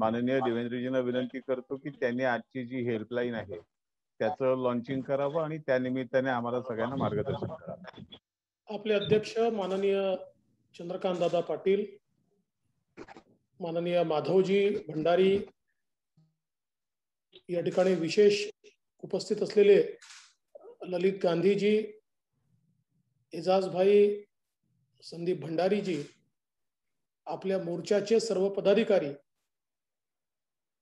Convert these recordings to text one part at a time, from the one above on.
माननीय देवेंद्रजींना विनंती करतो की त्यांनी आजची जी हेल्पलाईन आहे त्याचं लॉन्चिंग करावं आणि त्यानिमित्ताने आम्हाला सगळ्यांना मार्गदर्शन करावं आपले अध्यक्ष माननीय चंद्रकांत दादा पाटील माननीय माधवजी भंडारी या ठिकाणी विशेष उपस्थित असलेले ललित गांधीजी एजाजभाई संदीप भंडारीजी आपल्या मोर्चाचे सर्व पदाधिकारी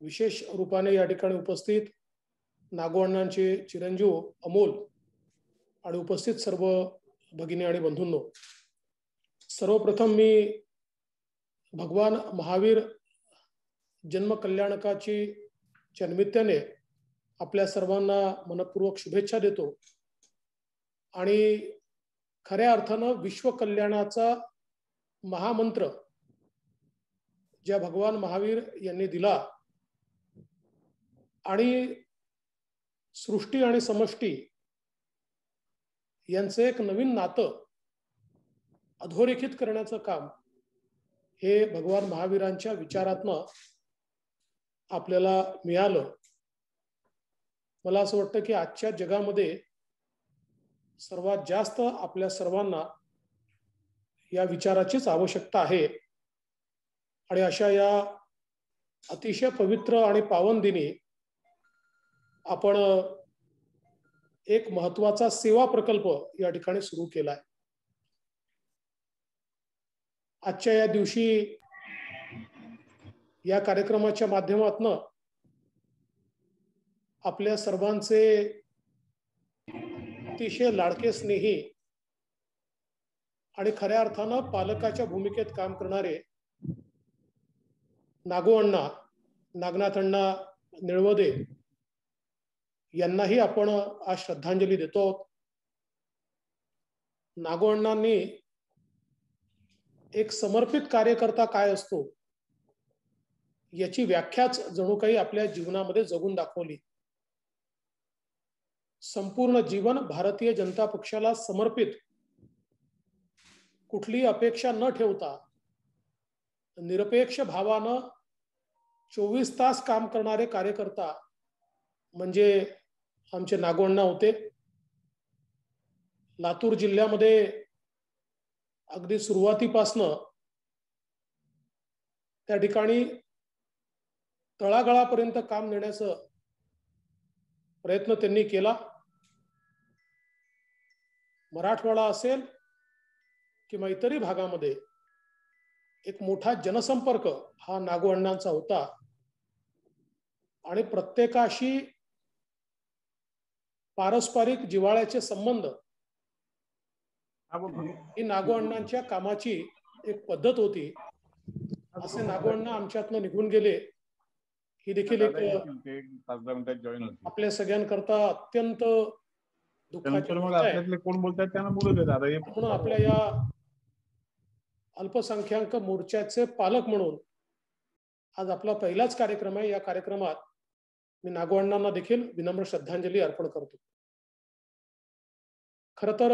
विशेष रूपाने या ठिकाणी उपस्थित नागोअण्णांचे चिरंजीव अमोल आणि उपस्थित सर्व भगिनी आणि बंधूंनो सर्वप्रथम मी भगवान महावीर जन्म कल्याणकाची च्या निमित्ताने आपल्या सर्वांना मनपूर्वक शुभेच्छा देतो आणि खऱ्या अर्थानं कल्याणाचा महामंत्र ज्या भगवान महावीर यांनी दिला आणि सृष्टी आणि समष्टी यांचं एक नवीन नातं अधोरेखित करण्याचं काम हे भगवान महावीरांच्या विचारातनं आपल्याला मिळालं मला असं वाटतं की आजच्या जगामध्ये सर्वात जास्त आपल्या सर्वांना या विचाराचीच आवश्यकता आहे आणि अशा या अतिशय पवित्र आणि पावनदिनी आपण एक महत्वाचा सेवा प्रकल्प या ठिकाणी सुरू केला आहे आजच्या या दिवशी या कार्यक्रमाच्या माध्यमातन आपल्या सर्वांचे अतिशय लाडके स्नेही आणि खऱ्या अर्थानं पालकाच्या भूमिकेत काम करणारे नागो अण्णा नागनाथ अण्णा निळवदे यांनाही आपण आज श्रद्धांजली देतो नागोअण्णांनी एक समर्पित कार्यकर्ता काय असतो याची व्याख्याच जणू काही आपल्या जीवनामध्ये जगून दाखवली संपूर्ण जीवन भारतीय जनता पक्षाला समर्पित कुठली अपेक्षा न ठेवता निरपेक्ष भावानं चोवीस तास काम करणारे कार्यकर्ता म्हणजे आमचे नागोंडा होते लातूर जिल्ह्यामध्ये अगदी सुरुवातीपासनं त्या ठिकाणी तळागळापर्यंत काम नेण्याचा प्रयत्न त्यांनी केला मराठवाडा असेल किंवा इतरही भागामध्ये एक मोठा जनसंपर्क हा नागू अण्णांचा होता आणि प्रत्येकाशी पारस्परिक जिवाळ्याचे संबंध ही नागो अण्णांच्या कामाची एक पद्धत होती असे नागो अण्णा आमच्यातनं निघून गेले ही देखील एक आपल्या सगळ्यांकरता अत्यंत कोण म्हणून आपल्या या अल्पसंख्याक मोर्चाचे पालक म्हणून आज आपला पहिलाच कार्यक्रम आहे या कार्यक्रमात मी नागवण्णांना देखील विनम्र श्रद्धांजली अर्पण करतो खर तर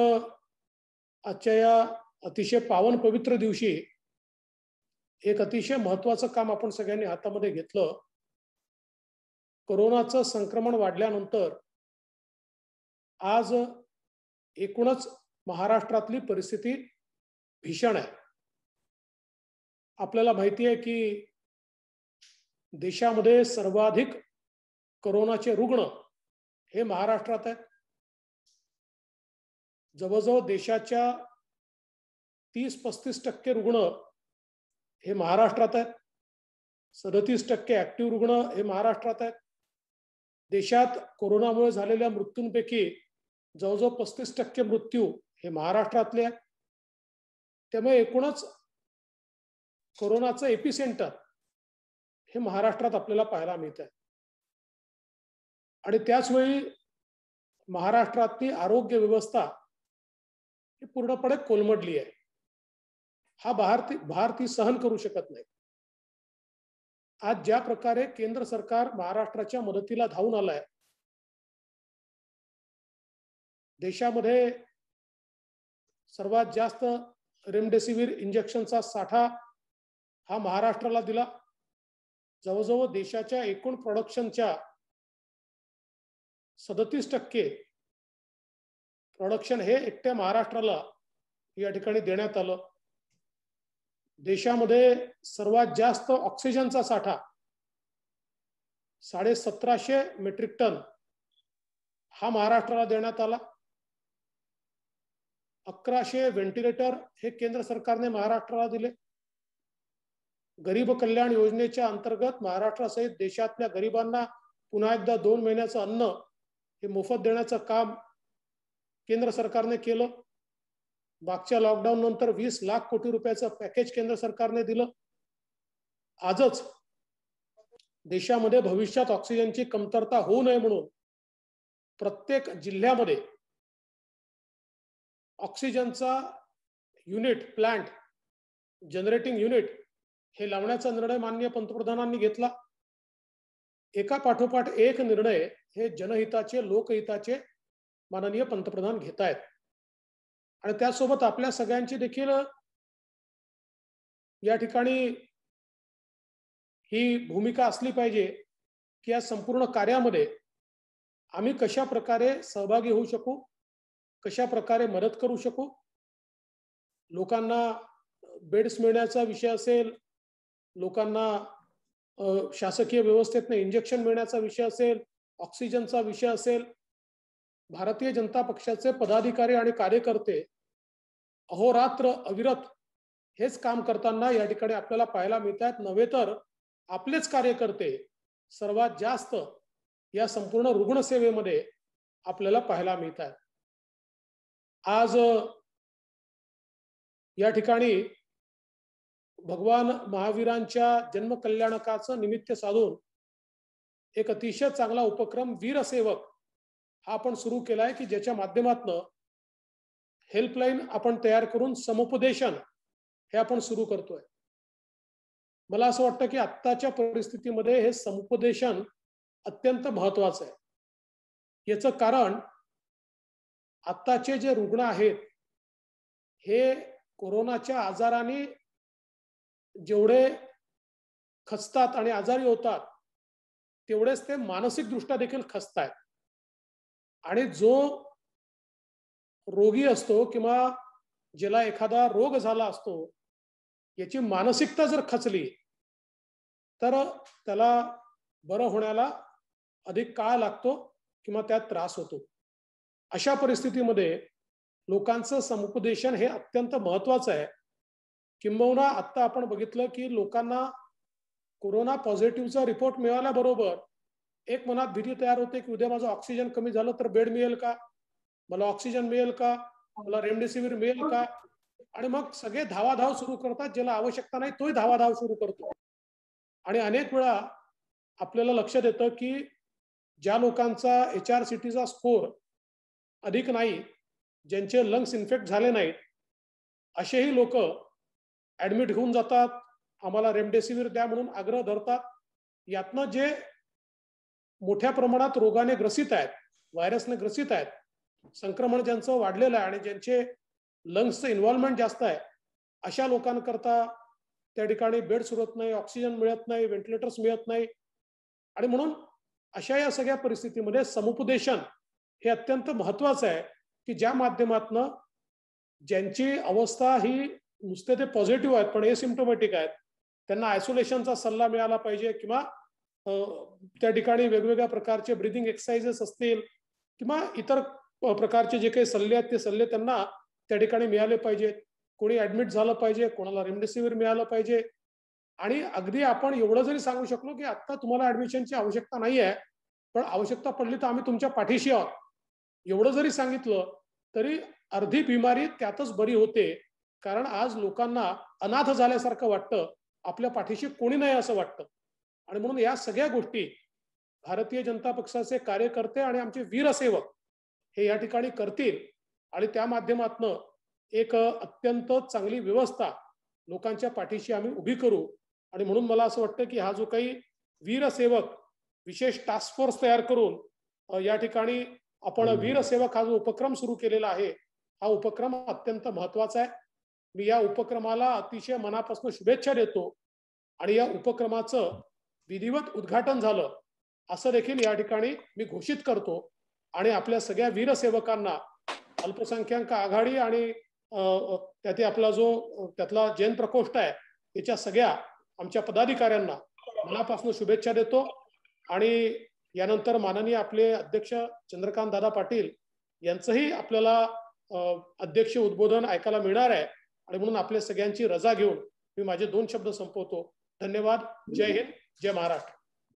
आजच्या या अतिशय पावन पवित्र दिवशी एक अतिशय महत्वाचं काम आपण सगळ्यांनी हातामध्ये घेतलं कोरोनाचं संक्रमण वाढल्यानंतर आज एकूणच महाराष्ट्रातली परिस्थिती भीषण आहे आपल्याला माहिती आहे की देशामध्ये सर्वाधिक करोनाचे रुग्ण हे महाराष्ट्रात आहेत जवळजवळ देशाच्या तीस पस्तीस टक्के रुग्ण हे महाराष्ट्रात आहेत सदतीस टक्के ऍक्टिव्ह रुग्ण हे महाराष्ट्रात आहेत देशात कोरोनामुळे झालेल्या मृत्यूंपैकी जवळजवळ पस्तीस टक्के मृत्यू हे महाराष्ट्रातले आहेत त्यामुळे एकूणच कोरोनाचं एपिसेंटर हे महाराष्ट्रात आपल्याला पाहायला मिळत आहे आणि त्याचवेळी महाराष्ट्रातली आरोग्य व्यवस्था पूर्णपणे कोलमडली आहे हा भारती भारती सहन करू शकत नाही आज ज्या प्रकारे केंद्र सरकार महाराष्ट्राच्या मदतीला धावून आलाय देशामध्ये सर्वात जास्त रेमडेसिवीर इंजेक्शनचा साठा हा महाराष्ट्राला दिला जवळजवळ देशाच्या एकूण प्रोडक्शनच्या सदतीस टक्के प्रोडक्शन हे एकट्या महाराष्ट्राला या ठिकाणी देण्यात आलं देशामध्ये सर्वात जास्त ऑक्सिजनचा साठा साडे सतराशे मेट्रिक टन हा महाराष्ट्राला देण्यात आला अकराशे व्हेंटिलेटर हे केंद्र सरकारने महाराष्ट्राला दिले गरीब कल्याण योजनेच्या अंतर्गत महाराष्ट्रासहित देशातल्या गरिबांना पुन्हा एकदा दोन महिन्याचं अन्न हे मोफत देण्याचं काम केंद्र सरकारने केलं मागच्या लॉकडाऊन नंतर वीस लाख कोटी रुपयाचं पॅकेज केंद्र सरकारने दिलं आजच देशामध्ये भविष्यात ऑक्सिजनची कमतरता होऊ नये म्हणून प्रत्येक जिल्ह्यामध्ये ऑक्सिजनचा युनिट प्लांट जनरेटिंग युनिट हे लावण्याचा निर्णय मान्य पंतप्रधानांनी घेतला एका पाठोपाठ एक निर्णय हे जनहिताचे लोकहिताचे माननीय पंतप्रधान घेतायत आणि त्यासोबत आपल्या सगळ्यांची देखील या ठिकाणी ही भूमिका असली पाहिजे की या संपूर्ण कार्यामध्ये आम्ही कशा प्रकारे सहभागी होऊ शकू कशा प्रकारे मदत करू शकू लोकांना बेड्स मिळण्याचा विषय असेल लोकांना शासकीय व्यवस्थेतनं इंजेक्शन मिळण्याचा विषय असेल ऑक्सिजनचा विषय असेल भारतीय जनता पक्षाचे पदाधिकारी आणि कार्यकर्ते अहोरात्र अविरत हेच काम करताना या ठिकाणी आपल्याला पाहायला मिळत आहेत नव्हे तर आपलेच कार्यकर्ते सर्वात जास्त या संपूर्ण रुग्णसेवेमध्ये आपल्याला पाहायला मिळत आहेत आज या ठिकाणी भगवान महावीरांच्या जन्मकल्याणकाचं निमित्त साधून एक अतिशय चांगला उपक्रम वीरसेवक हा आपण सुरू केलाय आहे की ज्याच्या माध्यमातनं हेल्पलाईन आपण तयार करून समुपदेशन हे आपण सुरू करतोय मला असं वाटतं की आत्ताच्या परिस्थितीमध्ये हे समुपदेशन अत्यंत महत्वाचं आहे याचं कारण आत्ताचे जे रुग्ण आहेत हे कोरोनाच्या आजाराने जेवढे खचतात आणि आजारी होतात तेवढेच ते मानसिकदृष्ट्या देखील खचत आहेत आणि जो रोगी असतो किंवा ज्याला एखादा रोग झाला असतो याची मानसिकता जर खचली तर त्याला बरं होण्याला अधिक काळ लागतो किंवा त्यात त्रास होतो अशा परिस्थितीमध्ये लोकांचं समुपदेशन हे अत्यंत महत्वाचं आहे किंबहुना आत्ता आपण बघितलं की लोकांना कोरोना पॉझिटिव्हचा रिपोर्ट मिळाल्याबरोबर एक मनात भीती तयार होते की उद्या माझं ऑक्सिजन कमी झालं तर बेड मिळेल का मला ऑक्सिजन मिळेल का मला रेमडेसिवीर मिळेल का आणि मग सगळे धावाधाव सुरू करतात ज्याला आवश्यकता नाही तोही धावाधाव सुरू करतो आणि अनेक वेळा आपल्याला लक्ष येतं की ज्या लोकांचा एच आर सी टीचा स्कोर अधिक नाही ज्यांचे लंग्स इन्फेक्ट झाले नाहीत असेही लोक ॲडमिट घेऊन जातात आम्हाला रेमडेसिवीर द्या म्हणून आग्रह धरतात यातनं जे मोठ्या प्रमाणात रोगाने ग्रसित आहेत व्हायरसने ग्रसित आहेत संक्रमण ज्यांचं वाढलेलं आहे आणि ज्यांचे लंग्सचं इन्व्हॉल्वमेंट जास्त आहे अशा लोकांकरता त्या ठिकाणी बेड उरत नाही ऑक्सिजन मिळत नाही व्हेंटिलेटर्स मिळत नाही आणि म्हणून अशा या सगळ्या परिस्थितीमध्ये समुपदेशन हे अत्यंत महत्वाचं आहे की ज्या माध्यमातनं ज्यांची अवस्था ही नुसते ते पॉझिटिव्ह आहेत पण एसिम्टोमॅटिक आहेत त्यांना आयसोलेशनचा सल्ला मिळाला पाहिजे किंवा त्या ठिकाणी वेगवेगळ्या प्रकारचे ब्रिदिंग एक्सरसाइजेस असतील किंवा इतर प्रकारचे जे काही सल्ले आहेत ते सल्ले त्यांना त्या ठिकाणी मिळाले पाहिजेत कोणी ऍडमिट झालं पाहिजे कोणाला रेमडेसिवीर मिळालं पाहिजे आणि अगदी आपण एवढं जरी सांगू शकलो की आता तुम्हाला ऍडमिशनची आवश्यकता नाही आहे पण आवश्यकता पडली तर आम्ही तुमच्या पाठीशी आहोत एवढं जरी सांगितलं तरी अर्धी बिमारी त्यातच बरी होते कारण आज लोकांना अनाथ झाल्यासारखं वाटतं आपल्या पाठीशी कोणी नाही असं वाटतं आणि म्हणून या सगळ्या गोष्टी भारतीय जनता पक्षाचे कार्यकर्ते आणि आमचे वीरसेवक हे या ठिकाणी करतील आणि त्या माध्यमातनं एक अत्यंत चांगली व्यवस्था लोकांच्या पाठीशी आम्ही उभी करू आणि म्हणून मला असं वाटतं की हा जो काही वीरसेवक विशेष टास्क फोर्स तयार करून या ठिकाणी आपण वीरसेवक हा जो उपक्रम सुरू केलेला आहे हा उपक्रम अत्यंत महत्वाचा आहे मी या उपक्रमाला अतिशय मनापासून शुभेच्छा देतो आणि या उपक्रमाचं विधिवत उद्घाटन झालं असं देखील या ठिकाणी मी घोषित करतो आणि आपल्या सगळ्या वीरसेवकांना अल्पसंख्याक आघाडी आणि त्यातील आपला जो त्यातला जैन प्रकोष्ठ आहे त्याच्या सगळ्या आमच्या पदाधिकाऱ्यांना मनापासून शुभेच्छा देतो आणि यानंतर माननीय आपले अध्यक्ष चंद्रकांत दादा पाटील यांचंही आपल्याला अध्यक्ष उद्बोधन ऐकायला मिळणार आहे आणि म्हणून आपल्या सगळ्यांची रजा घेऊन मी माझे दोन शब्द संपवतो धन्यवाद जय हिंद जय महाराष्ट्र